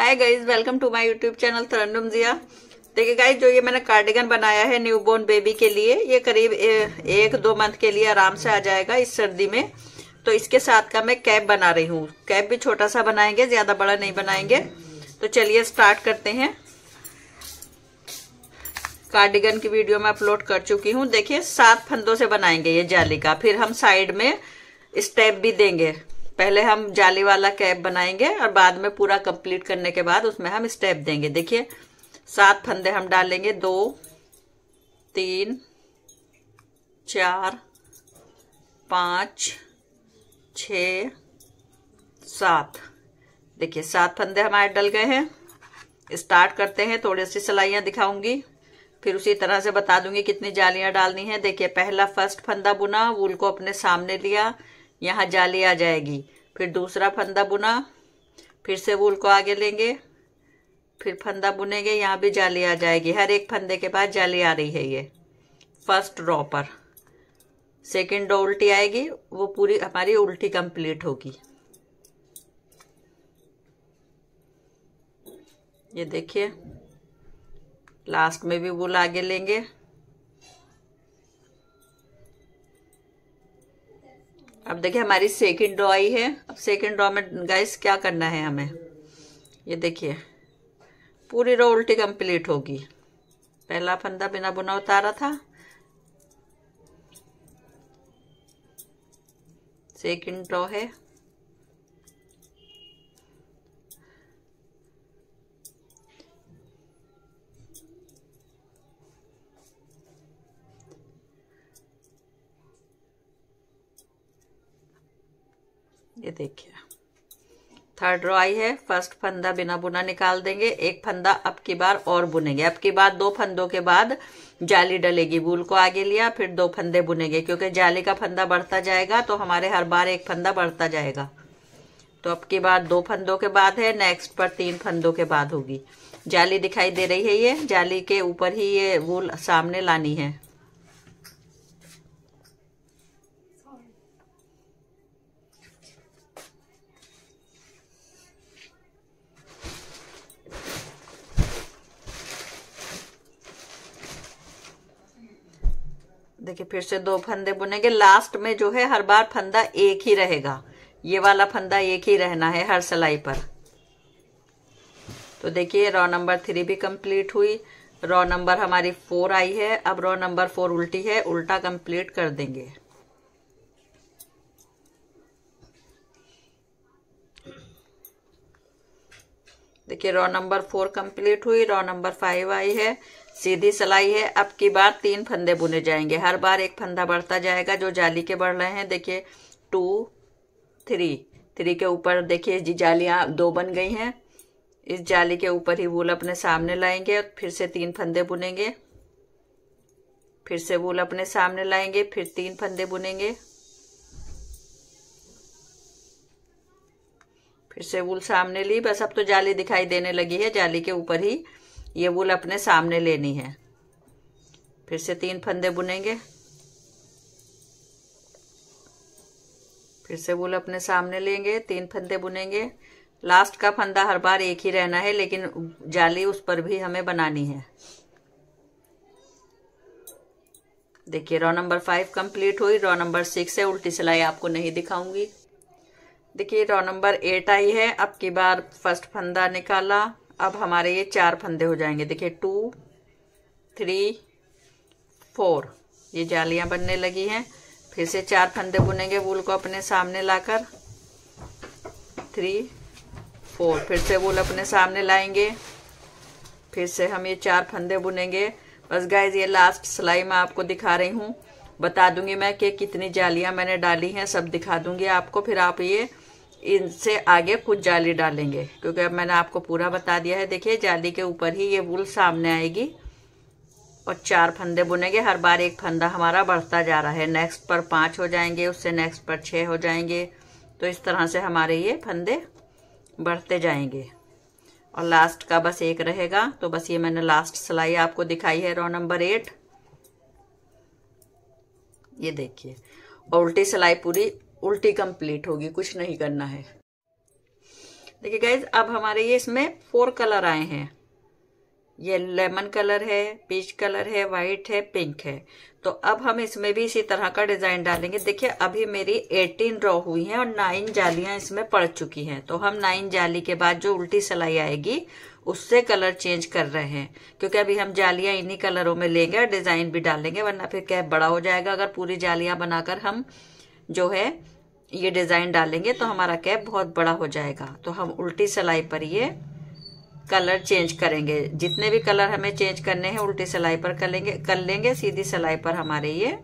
hi guys welcome to my YouTube channel Tarannum Ziya देखिए guys जो ये मैंने कार्डिगन बनाया है न्यूबॉर्न बेबी के लिए ये करीब एक दो मंथ के लिए आराम से आ जाएगा इस सर्दी में तो इसके साथ का मैं कैप बना रही हूँ कैप भी छोटा सा बनाएंगे ज़्यादा बड़ा नहीं बनाएंगे तो चलिए स्टार्ट करते हैं कार्डिगन की वीडियो मैं अपलोड कर चुकी हूँ देखिए सात फंदों से बनाएंगे ये जाली का फिर हम साइड में स्टेप भी देंगे पहले हम जाली वाला कैप बनाएंगे और बाद में पूरा कंप्लीट करने के बाद उसमें हम स्टेप देंगे देखिए सात फंदे हम डालेंगे दो तीन चार पाँच छ सात देखिए सात फंदे हमारे डल गए हैं स्टार्ट करते हैं थोड़ी सी सिलाइयाँ दिखाऊंगी फिर उसी तरह से बता दूंगी कितनी जालियाँ डालनी है देखिए पहला फर्स्ट फंदा बुना वूल को अपने सामने लिया यहाँ जाली आ जाएगी फिर दूसरा फंदा बुना फिर से वूल को आगे लेंगे फिर फंदा बुनेंगे यहाँ भी जाली आ जाएगी हर एक फंदे के बाद जाली आ रही है ये फर्स्ट रॉ पर सेकेंड रॉ उल्टी आएगी वो पूरी हमारी उल्टी कंप्लीट होगी ये देखिए लास्ट में भी वूल आगे लेंगे अब देखिए हमारी सेकंड ड्रॉ आई है अब सेकंड ड्रॉ में गाइस क्या करना है हमें ये देखिए पूरी रो उल्टी कंप्लीट होगी पहला फंदा बिना बुना उतारा था सेकंड ड्रॉ है ये देखिए थर्ड रो आई है फर्स्ट फंदा बिना बुना निकाल देंगे एक फंदा अब की बार और बुनेंगे अब की बार दो फंदों के बाद जाली डलेगी वूल को आगे लिया फिर दो फंदे बुनेंगे क्योंकि जाली का फंदा बढ़ता जाएगा तो हमारे हर बार एक फंदा बढ़ता जाएगा तो अब की बार दो फंदों के बाद है नेक्स्ट पर तीन फंदों के बाद होगी जाली दिखाई दे रही है ये जाली के ऊपर ही ये वूल सामने लानी है देखिए फिर से दो फंदे बुनेंगे लास्ट में जो है हर बार फंदा एक ही रहेगा ये वाला फंदा एक ही रहना है हर सिलाई पर तो देखिए रॉ नंबर थ्री भी कंप्लीट हुई रॉ नंबर हमारी फोर आई है अब रॉ नंबर फोर उल्टी है उल्टा कंप्लीट कर देंगे देखिए रॉ नंबर फोर कंप्लीट हुई रॉ नंबर फाइव आई है सीधी सलाई है अब की बार तीन फंदे बुने जाएंगे हर बार एक फंदा बढ़ता जाएगा जो जाली के बढ़ रहे हैं देखिए टू थ्री थ्री के ऊपर देखिए जी जालियाँ दो बन गई हैं इस जाली के ऊपर ही वूल अपने सामने लाएंगे और फिर से तीन फंदे बुनेंगे फिर से वूल अपने सामने लाएंगे फिर तीन फंदे बुनेंगे फिर से वूल सामने ली बस अब तो जाली दिखाई देने लगी है जाली के ऊपर ही ये वूल अपने सामने लेनी है फिर से तीन फंदे बुनेंगे फिर से वूल अपने सामने लेंगे तीन फंदे बुनेंगे लास्ट का फंदा हर बार एक ही रहना है लेकिन जाली उस पर भी हमें बनानी है देखिए रॉ नंबर फाइव कंप्लीट हुई रॉ नंबर सिक्स है उल्टी सिलाई आपको नहीं दिखाऊंगी देखिए रॉ नंबर एट आई है अब की बार फर्स्ट फंदा निकाला अब हमारे ये चार फंदे हो जाएंगे देखिए टू थ्री फोर ये जालियां बनने लगी हैं फिर से चार फंदे बुनेंगे वूल को अपने सामने लाकर थ्री फोर फिर से वूल अपने सामने लाएंगे फिर से हम ये चार फंदे बुनेंगे बस गाइज ये लास्ट सिलाई मैं आपको दिखा रही हूँ बता दूंगी मैं कि कितनी जालियां मैंने डाली हैं सब दिखा दूंगी आपको फिर आप ये इनसे आगे कुछ जाली डालेंगे क्योंकि अब मैंने आपको पूरा बता दिया है देखिए जाली के ऊपर ही ये वुल सामने आएगी और चार फंदे बुनेंगे हर बार एक फंदा हमारा बढ़ता जा रहा है नेक्स्ट पर पाँच हो जाएंगे उससे नेक्स्ट पर छः हो जाएंगे तो इस तरह से हमारे ये फंदे बढ़ते जाएंगे और लास्ट का बस एक रहेगा तो बस ये मैंने लास्ट सिलाई आपको दिखाई है रो नंबर एट ये देखिए और उल्टी सिलाई पूरी उल्टी कंप्लीट होगी कुछ नहीं करना है देखिए गाइज अब हमारे ये इसमें फोर कलर आए हैं ये लेमन कलर है पीच कलर है वाइट है पिंक है तो अब हम इसमें भी इसी तरह का डिजाइन डालेंगे देखिए अभी मेरी एटीन ड्रॉ हुई है और नाइन जालियां इसमें पड़ चुकी हैं तो हम नाइन जाली के बाद जो उल्टी सिलाई आएगी उससे कलर चेंज कर रहे हैं क्योंकि अभी हम जालियां इन्हीं कलरों में लेंगे और डिजाइन भी डालेंगे वरना फिर क्या बड़ा हो जाएगा अगर पूरी जालियां बनाकर हम जो है ये डिज़ाइन डालेंगे तो हमारा कैप बहुत बड़ा हो जाएगा तो हम उल्टी सिलाई पर ये कलर चेंज करेंगे जितने भी कलर हमें चेंज करने हैं उल्टी सिलाई पर कर लेंगे कर लेंगे सीधी सिलाई पर हमारे ये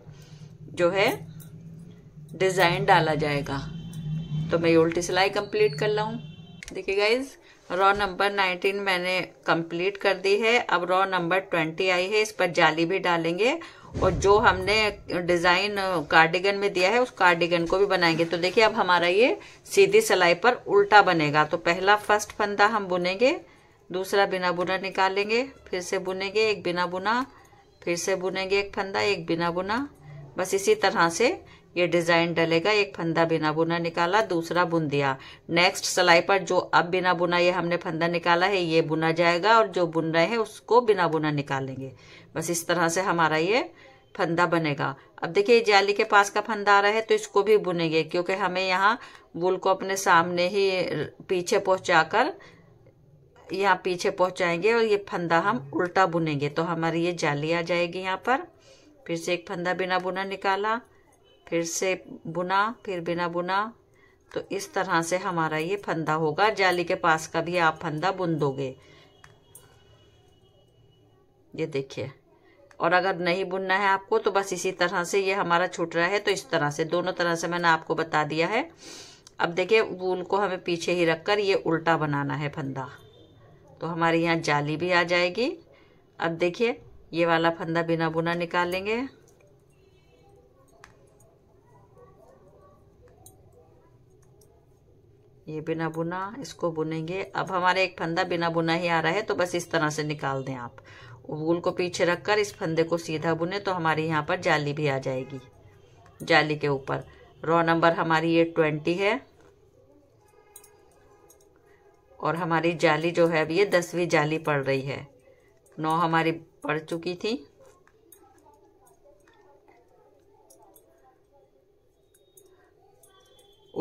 जो है डिज़ाइन डाला जाएगा तो मैं ये उल्टी सिलाई कंप्लीट कर लाऊँ देखिए गाइज रॉ नंबर 19 मैंने कंप्लीट कर दी है अब रॉ नंबर 20 आई है इस पर जाली भी डालेंगे और जो हमने डिज़ाइन कार्डिगन में दिया है उस कार्डिगन को भी बनाएंगे तो देखिए अब हमारा ये सीधी सिलाई पर उल्टा बनेगा तो पहला फर्स्ट फंदा हम बुनेंगे दूसरा बिना बुना निकालेंगे फिर से बुनेंगे एक बिना बुना फिर से बुनेंगे एक फंदा एक बिना बुना बस इसी तरह से ये डिजाइन डलेगा एक फंदा बिना बुना निकाला दूसरा बुन दिया नेक्स्ट सिलाई पर जो अब बिना बुना ये हमने फंदा निकाला है ये बुना जाएगा और जो बुन रहे हैं उसको बिना बुना निकालेंगे बस इस तरह से हमारा ये फंदा बनेगा अब देखिए जाली के पास का फंदा आ रहा है तो इसको भी बुनेंगे क्योंकि हमें यहाँ वुल को अपने सामने ही पीछे पहुंचाकर यहाँ पीछे पहुंचाएंगे और ये फंदा हम उल्टा बुनेंगे तो हमारी ये जाली आ जाएगी यहाँ पर फिर से एक फंदा बिना बुना निकाला फिर से बुना फिर बिना बुना तो इस तरह से हमारा ये फंदा होगा जाली के पास का भी आप फंदा बुन दोगे ये देखिए और अगर नहीं बुनना है आपको तो बस इसी तरह से ये हमारा छूट रहा है तो इस तरह से दोनों तरह से मैंने आपको बता दिया है अब देखिए वूल को हमें पीछे ही रखकर ये उल्टा बनाना है फंदा तो हमारे यहाँ जाली भी आ जाएगी अब देखिए ये वाला फंदा बिना बुना निकालेंगे ये बिना बुना इसको बुनेंगे अब हमारे एक फंदा बिना बुना ही आ रहा है तो बस इस तरह से निकाल दें आप वूल को पीछे रखकर इस फंदे को सीधा बुने तो हमारी यहाँ पर जाली भी आ जाएगी जाली के ऊपर रॉ नंबर हमारी ये ट्वेंटी है और हमारी जाली जो है अब ये दसवीं जाली पड़ रही है नौ हमारी पड़ चुकी थी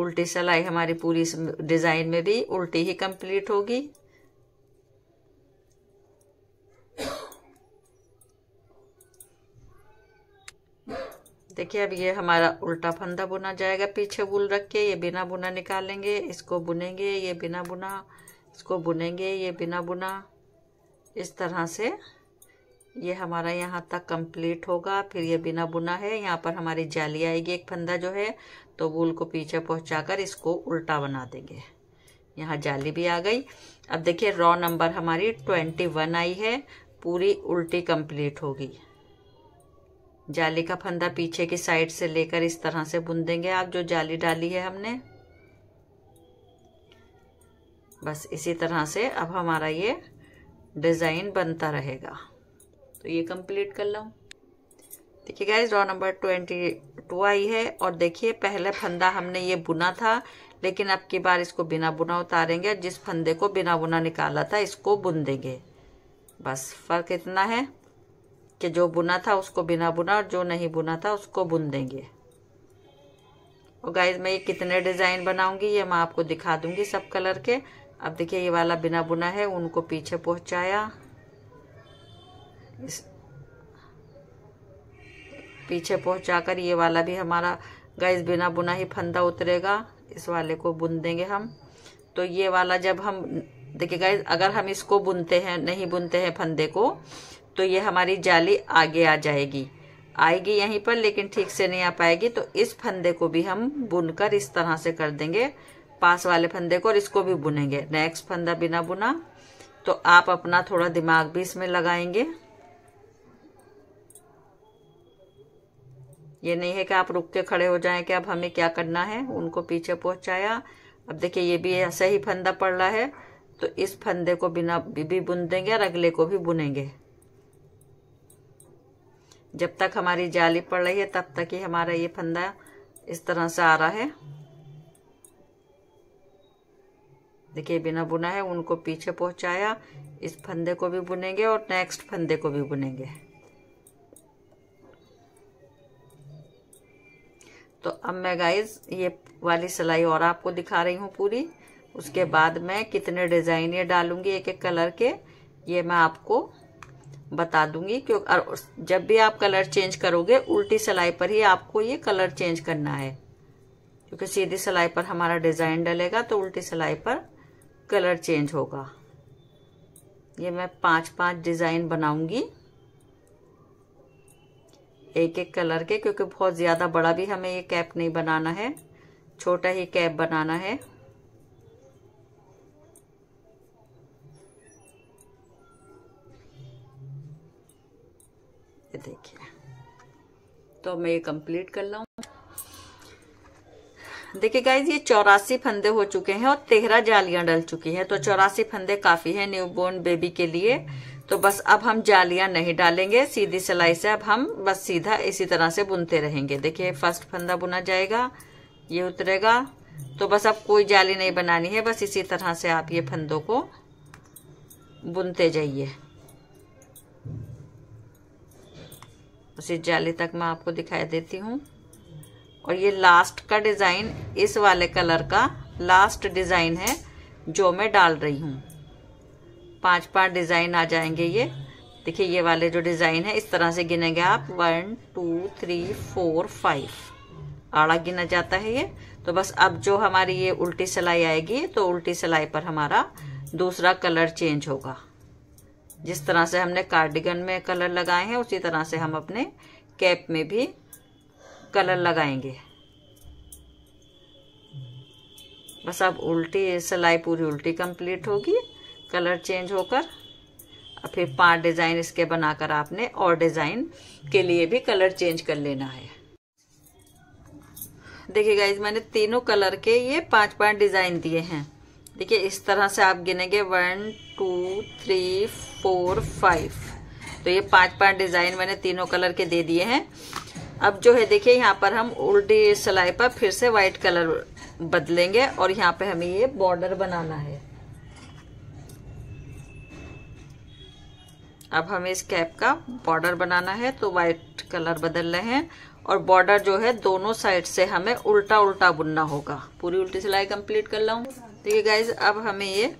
उल्टी सिलाई हमारी पूरी डिज़ाइन में भी उल्टी ही कंप्लीट होगी देखिए अब ये हमारा उल्टा फंदा बुना जाएगा पीछे बुल रख के ये बिना बुना निकालेंगे इसको बुनेंगे ये बिना बुना इसको बुनेंगे ये बिना बुना इस तरह से ये हमारा यहाँ तक कंप्लीट होगा फिर ये बिना बुना है यहाँ पर हमारी जाली आएगी एक फंदा जो है तो वूल को पीछे पहुँचाकर इसको उल्टा बना देंगे यहाँ जाली भी आ गई अब देखिए रॉ नंबर हमारी ट्वेंटी वन आई है पूरी उल्टी कंप्लीट होगी जाली का फंदा पीछे की साइड से लेकर इस तरह से बुन देंगे आप जो जाली डाली है हमने बस इसी तरह से अब हमारा ये डिज़ाइन बनता रहेगा तो ये कंप्लीट कर लाऊँ देखिए guys row number twenty two आई है और देखिए पहले फंदा हमने ये बुना था लेकिन अब की बार इसको बिना बुना उतारेंगे और जिस फंदे को बिना बुना निकाला था इसको बुन देंगे बस फर्क इतना है कि जो बुना था उसको बिना बुना और जो नहीं बुना था उसको बुन देंगे और गाइज मैं ये कितने डिज़ाइन बनाऊंगी ये मैं आपको दिखा दूंगी सब कलर के अब देखिए ये वाला बिना बुना है उनको पीछे पहुंचाया इस पीछे पहुंचाकर ये वाला भी हमारा गैस बिना बुना ही फंदा उतरेगा इस वाले को बुन देंगे हम तो ये वाला जब हम देखिए गाइज अगर हम इसको बुनते हैं नहीं बुनते हैं फंदे को तो ये हमारी जाली आगे आ जाएगी आएगी यहीं पर लेकिन ठीक से नहीं आ पाएगी तो इस फंदे को भी हम बुनकर इस तरह से कर देंगे पास वाले फंदे को और इसको भी बुनेंगे नेक्स्ट फंदा बिना बुना तो आप अपना थोड़ा दिमाग भी इसमें लगाएंगे ये नहीं है कि आप रुक के खड़े हो जाएं कि अब हमें क्या करना है उनको पीछे पहुंचाया अब देखिए ये भी ऐसा ही फंदा पड़ रहा है तो इस फंदे को बिना भी बुन देंगे और अगले को भी बुनेंगे जब तक हमारी जाली पड़ रही है तब तक ही हमारा ये फंदा इस तरह से आ रहा है देखिए बिना बुना है उनको पीछे पहुंचाया इस फंदे को भी बुनेंगे और नेक्स्ट फंदे को भी बुनेंगे तो अब मैं गाइज ये वाली सिलाई और आपको दिखा रही हूँ पूरी उसके बाद मैं कितने डिजाइन ये डालूंगी एक एक कलर के ये मैं आपको बता दूंगी क्योंकि जब भी आप कलर चेंज करोगे उल्टी सिलाई पर ही आपको ये कलर चेंज करना है क्योंकि सीधी सिलाई पर हमारा डिजाइन डलेगा तो उल्टी सिलाई पर कलर चेंज होगा ये मैं पांच पांच डिजाइन बनाऊंगी एक एक कलर के क्योंकि बहुत ज़्यादा बड़ा भी हमें ये कैप नहीं बनाना है छोटा ही कैप बनाना है देखिए तो मैं ये कंप्लीट कर लाऊ देखिए गाइज ये चौरासी फंदे हो चुके हैं और तेरह जालियां डल चुकी हैं तो चौरासी फंदे काफी है बोर्न बेबी के लिए तो बस अब हम जालियां नहीं डालेंगे सीधी सिलाई से अब हम बस सीधा इसी तरह से बुनते रहेंगे देखिए फर्स्ट फंदा बुना जाएगा ये उतरेगा तो बस अब कोई जाली नहीं बनानी है बस इसी तरह से आप ये फंदों को बुनते जाइए बस इस जाली तक मैं आपको दिखाई देती हूँ और ये लास्ट का डिज़ाइन इस वाले कलर का लास्ट डिज़ाइन है जो मैं डाल रही हूँ पांच पांच डिज़ाइन आ जाएंगे ये देखिए ये वाले जो डिज़ाइन है इस तरह से गिनेंगे आप one two three four five आड़ा गिना जाता है ये तो बस अब जो हमारी ये उल्टी सिलाई आएगी तो उल्टी सिलाई पर हमारा दूसरा कलर चेंज होगा जिस तरह से हमने कार्डिगन में कलर लगाए हैं उसी तरह से हम अपने कैप में भी कलर लगाएंगे बस अब उल्टी सिलाई पूरी उल्टी कंप्लीट होगी कलर चेंज होकर और फिर पांच डिज़ाइन इसके बनाकर आपने और डिज़ाइन के लिए भी कलर चेंज कर लेना है देखिए गाइज मैंने तीनों कलर के ये पांच पांच डिज़ाइन दिए हैं देखिए इस तरह से आप गिनेंगे one two three four five तो ये पांच पांच डिज़ाइन मैंने तीनों कलर के दे दिए हैं अब जो है देखिए यहाँ पर हम उल्टी सिलाई पर फिर से वाइट कलर बदलेंगे और यहाँ पे हमें ये बॉर्डर बनाना है अब हमें इस कैप का बॉर्डर बनाना है तो वाइट कलर बदल रहे हैं और बॉर्डर जो है दोनों साइड से हमें उल्टा उल्टा बुनना होगा पूरी उल्टी सिलाई कंप्लीट कर लाऊ देखिए गाइज अब हमें ये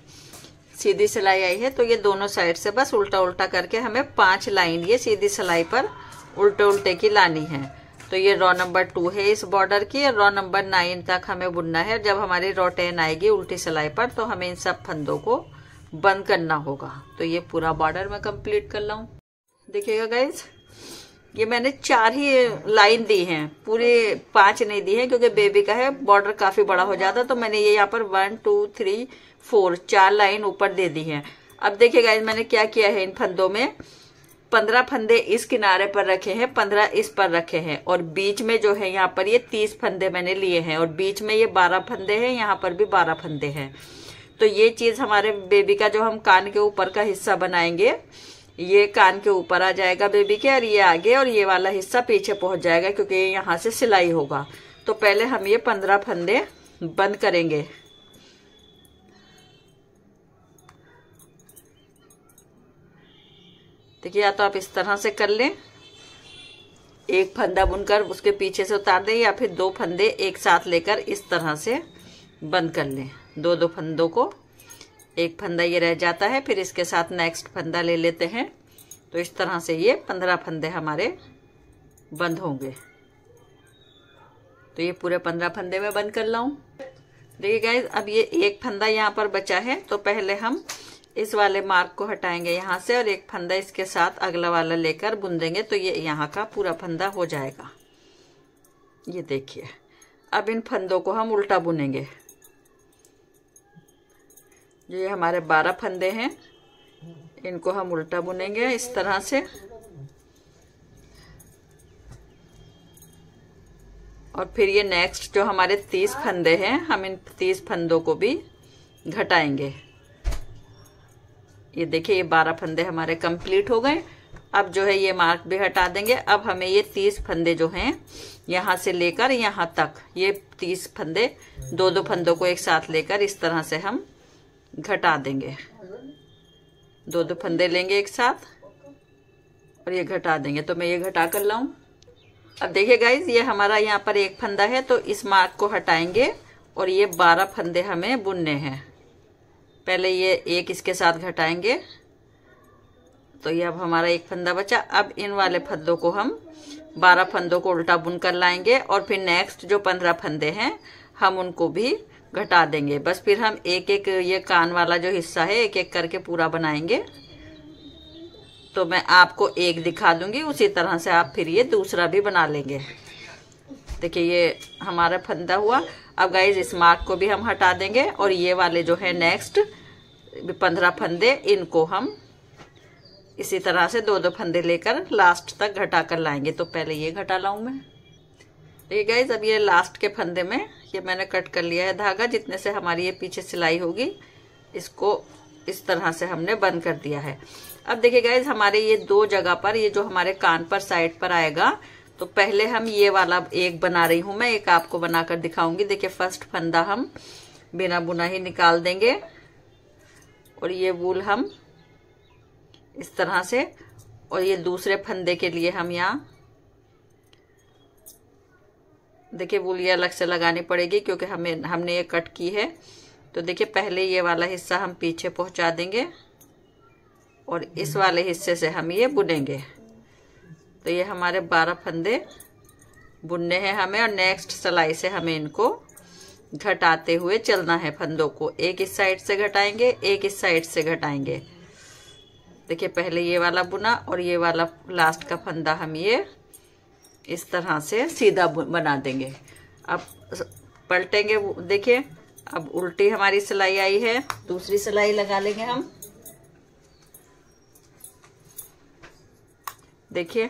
सीधी सिलाई आई है तो ये दोनों साइड से बस उल्टा उल्टा करके हमें पांच लाइन ये सीधी सिलाई पर उल्टे उल्टे की लानी है तो ये रॉ नंबर टू है इस बॉर्डर की और रॉ नंबर नाइन तक हमें बुनना है जब हमारी रॉ टेन आएगी उल्टी सिलाई पर तो हमें इन सब फंदों को बंद करना होगा तो ये पूरा बॉर्डर मैं कंप्लीट कर लाऊ देखिएगा गाइज ये मैंने चार ही लाइन दी है पूरे पांच नहीं दी है क्योंकि बेबी का है बॉर्डर काफी बड़ा हो जाता तो मैंने ये यहाँ पर वन टू थ्री फोर चार लाइन ऊपर दे दी है अब देखिए गाइज मैंने क्या किया है इन फंदों में पंद्रह फंदे इस किनारे पर रखे हैं पंद्रह इस पर रखे हैं और बीच में जो है यहाँ पर ये तीस फंदे मैंने लिए हैं और बीच में ये बारह फंदे हैं यहाँ पर भी बारह फंदे हैं तो ये चीज हमारे बेबी का जो हम कान के ऊपर का हिस्सा बनाएंगे ये कान के ऊपर आ जाएगा बेबी के और ये आगे और ये वाला हिस्सा पीछे पहुंच जाएगा क्योंकि यहाँ से सिलाई होगा तो पहले हम ये पंद्रह फंदे बंद करेंगे देखिए या तो आप इस तरह से कर लें एक फंदा बुनकर उसके पीछे से उतार दें या फिर दो फंदे एक साथ लेकर इस तरह से बंद कर लें दो दो फंदों को एक फंदा ये रह जाता है फिर इसके साथ नेक्स्ट फंदा ले लेते हैं तो इस तरह से ये पंद्रह फंदे हमारे बंद होंगे तो ये पूरे पंद्रह फंदे में बंद कर लाऊं देखिए गाय अब ये एक फंदा यहाँ पर बचा है तो पहले हम इस वाले मार्क को हटाएंगे यहाँ से और एक फंदा इसके साथ अगला वाला लेकर बुन देंगे तो ये यहाँ का पूरा फंदा हो जाएगा ये देखिए अब इन फंदों को हम उल्टा बुनेंगे ये हमारे बारह फंदे हैं इनको हम उल्टा बुनेंगे इस तरह से और फिर ये नेक्स्ट जो हमारे तीस फंदे हैं हम इन तीस फंदों को भी घटाएंगे ये देखिए ये बारह फंदे हमारे कंप्लीट हो गए अब जो है ये मार्क भी हटा देंगे अब हमें ये तीस फंदे जो हैं यहाँ से लेकर यहाँ तक ये तीस फंदे दो दो फंदों को एक साथ लेकर इस तरह से हम घटा देंगे दो दो फंदे लेंगे एक साथ और ये घटा देंगे तो मैं ये घटा कर लाऊं अब देखिए गाइज ये हमारा यहाँ पर एक फंदा है तो इस मार्क को हटाएंगे और ये बारह फंदे हमें बुनने हैं पहले ये एक इसके साथ घटाएंगे तो ये अब हमारा एक फंदा बचा अब इन वाले फंदों को हम बारह फंदों को उल्टा बुन कर लाएंगे और फिर नेक्स्ट जो पंद्रह फंदे हैं हम उनको भी घटा देंगे बस फिर हम एक एक ये कान वाला जो हिस्सा है एक एक करके पूरा बनाएंगे तो मैं आपको एक दिखा दूंगी उसी तरह से आप फिर ये दूसरा भी बना लेंगे देखिए ये हमारा फंदा हुआ अब गाइज इस मार्क को भी हम हटा देंगे और ये वाले जो है नेक्स्ट पंद्रह फंदे इनको हम इसी तरह से दो दो फंदे लेकर लास्ट तक घटा कर लाएंगे तो पहले ये घटा लाऊं मैं तो ये गाइज अब ये लास्ट के फंदे में ये मैंने कट कर लिया है धागा जितने से हमारी ये पीछे सिलाई होगी इसको इस तरह से हमने बंद कर दिया है अब देखिए गाइज हमारे ये दो जगह पर ये जो हमारे कान पर साइड पर आएगा तो पहले हम ये वाला एक बना रही हूं मैं एक आपको बनाकर दिखाऊंगी देखिए फर्स्ट फंदा हम बिना बुना ही निकाल देंगे और ये वूल हम इस तरह से और ये दूसरे फंदे के लिए हम यहाँ देखिए वूल ये अलग से लगानी पड़ेगी क्योंकि हमें हमने ये कट की है तो देखिए पहले ये वाला हिस्सा हम पीछे पहुंचा देंगे और इस वाले हिस्से से हम ये बुनेंगे तो ये हमारे बारह फंदे बुनने हैं हमें और नेक्स्ट सलाई से हमें इनको घटाते हुए चलना है फंदों को एक इस साइड से घटाएंगे एक इस साइड से घटाएंगे देखिए पहले ये वाला बुना और ये वाला लास्ट का फंदा हम ये इस तरह से सीधा बना देंगे अब पलटेंगे देखिए अब उल्टी हमारी सिलाई आई है दूसरी सिलाई लगा लेंगे हम देखिए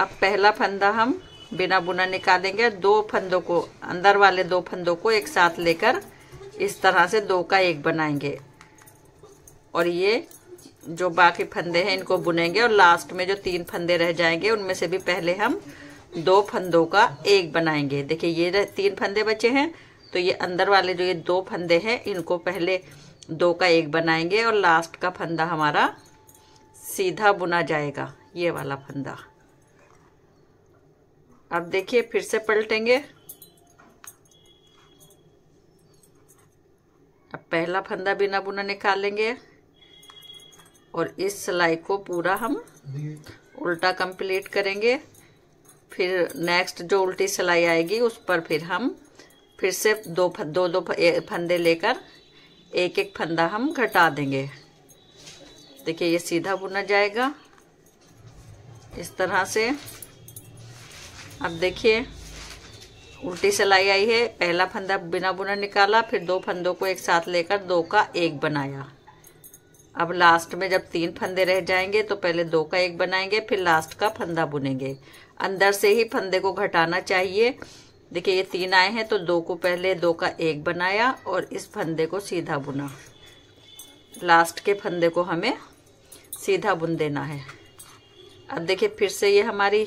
अब पहला फंदा हम बिना बुना निकालेंगे दो फंदों को अंदर वाले दो फंदों को एक साथ लेकर इस तरह से दो का एक बनाएंगे और ये जो बाकी फंदे हैं इनको बुनेंगे और लास्ट में जो तीन फंदे रह जाएंगे उनमें से भी पहले हम दो फंदों का एक बनाएंगे देखिए ये तीन फंदे बचे हैं तो ये अंदर वाले जो ये दो फंदे हैं इनको पहले दो का एक बनाएंगे और लास्ट का फंदा हमारा सीधा बुना जाएगा ये वाला फंदा अब देखिए फिर से पलटेंगे अब पहला फंदा बिना बुना निकालेंगे और इस सिलाई को पूरा हम उल्टा कंप्लीट करेंगे फिर नेक्स्ट जो उल्टी सिलाई आएगी उस पर फिर हम फिर से दो दो दो फंदे लेकर एक एक फंदा हम घटा देंगे देखिए ये सीधा बुना जाएगा इस तरह से अब देखिए उल्टी सिलाई आई है पहला फंदा बिना बुना निकाला फिर दो फंदों को एक साथ लेकर दो का एक बनाया अब लास्ट में जब तीन फंदे रह जाएंगे तो पहले दो का एक बनाएंगे फिर लास्ट का फंदा बुनेंगे अंदर से ही फंदे को घटाना चाहिए देखिए ये तीन आए हैं तो दो को पहले दो का एक बनाया और इस फंदे को सीधा बुना लास्ट के फंदे को हमें सीधा बुन देना है अब देखिए फिर से ये हमारी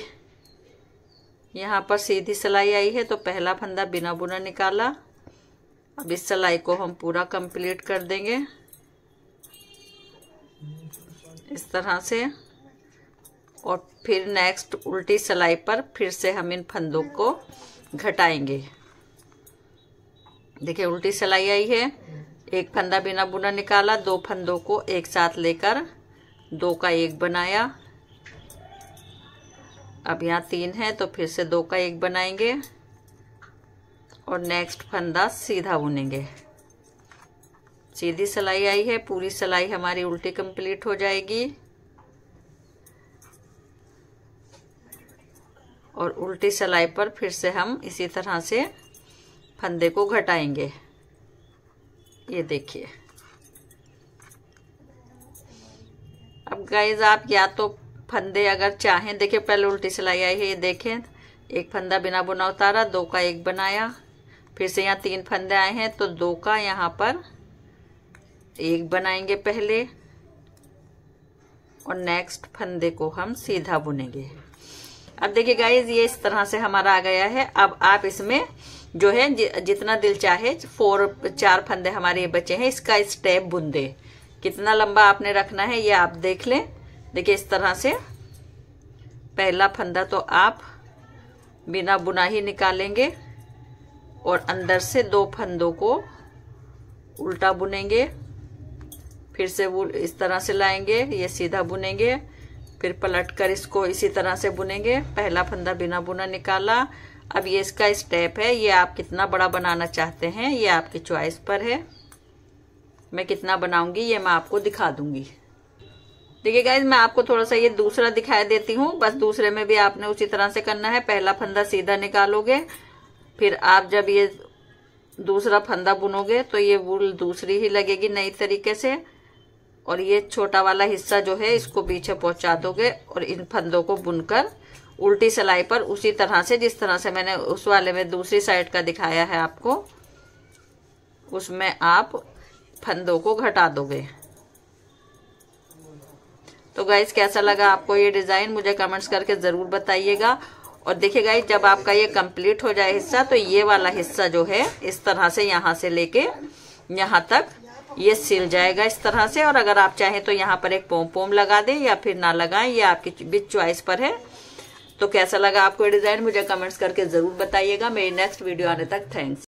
यहाँ पर सीधी सिलाई आई है तो पहला फंदा बिना बुना निकाला अब इस सिलाई को हम पूरा कंप्लीट कर देंगे इस तरह से और फिर नेक्स्ट उल्टी सिलाई पर फिर से हम इन फंदों को घटाएंगे देखिए उल्टी सिलाई आई है एक फंदा बिना बुना निकाला दो फंदों को एक साथ लेकर दो का एक बनाया अब यहाँ तीन है तो फिर से दो का एक बनाएंगे और नेक्स्ट फंदा सीधा बुनेंगे सीधी सिलाई आई है पूरी सिलाई हमारी उल्टी कंप्लीट हो जाएगी और उल्टी सिलाई पर फिर से हम इसी तरह से फंदे को घटाएंगे ये देखिए अब गाइज आप या तो फंदे अगर चाहें देखिए पहले उल्टी सिलाई आई है ये देखें एक फंदा बिना बुना उतारा दो का एक बनाया फिर से यहाँ तीन फंदे आए हैं तो दो का यहाँ पर एक बनाएंगे पहले और नेक्स्ट फंदे को हम सीधा बुनेंगे अब देखिए गाइज ये इस तरह से हमारा आ गया है अब आप इसमें जो है जितना दिल चाहे फोर चार फंदे हमारे बचे हैं इसका स्टेप इस बुन दे कितना लंबा आपने रखना है ये आप देख लें देखिए इस तरह से पहला फंदा तो आप बिना बुना ही निकालेंगे और अंदर से दो फंदों को उल्टा बुनेंगे फिर से वो इस तरह से लाएंगे ये सीधा बुनेंगे फिर पलट कर इसको इसी तरह से बुनेंगे पहला फंदा बिना बुना निकाला अब ये इसका स्टेप है ये आप कितना बड़ा बनाना चाहते हैं ये आपकी चॉइस पर है मैं कितना बनाऊंगी ये मैं आपको दिखा दूंगी देखिए गाइज मैं आपको थोड़ा सा ये दूसरा दिखाई देती हूँ बस दूसरे में भी आपने उसी तरह से करना है पहला फंदा सीधा निकालोगे फिर आप जब ये दूसरा फंदा बुनोगे तो ये वूल दूसरी ही लगेगी नई तरीके से और ये छोटा वाला हिस्सा जो है इसको पीछे पहुंचा दोगे और इन फंदों को बुनकर उल्टी सिलाई पर उसी तरह से जिस तरह से मैंने उस वाले में दूसरी साइड का दिखाया है आपको उसमें आप फंदों को घटा दोगे तो गाइज कैसा लगा आपको ये डिज़ाइन मुझे कमेंट्स करके ज़रूर बताइएगा और देखिए गाइज जब आपका ये कंप्लीट हो जाए हिस्सा तो ये वाला हिस्सा जो है इस तरह से यहां से लेके यहाँ तक ये सिल जाएगा इस तरह से और अगर आप चाहें तो यहाँ पर एक पोम पोम लगा दें या फिर ना लगाएं ये आपकी बिच च्वाइस पर है तो कैसा लगा आपको डिज़ाइन मुझे कमेंट्स करके ज़रूर बताइएगा मेरी नेक्स्ट वीडियो आने तक थैंक्स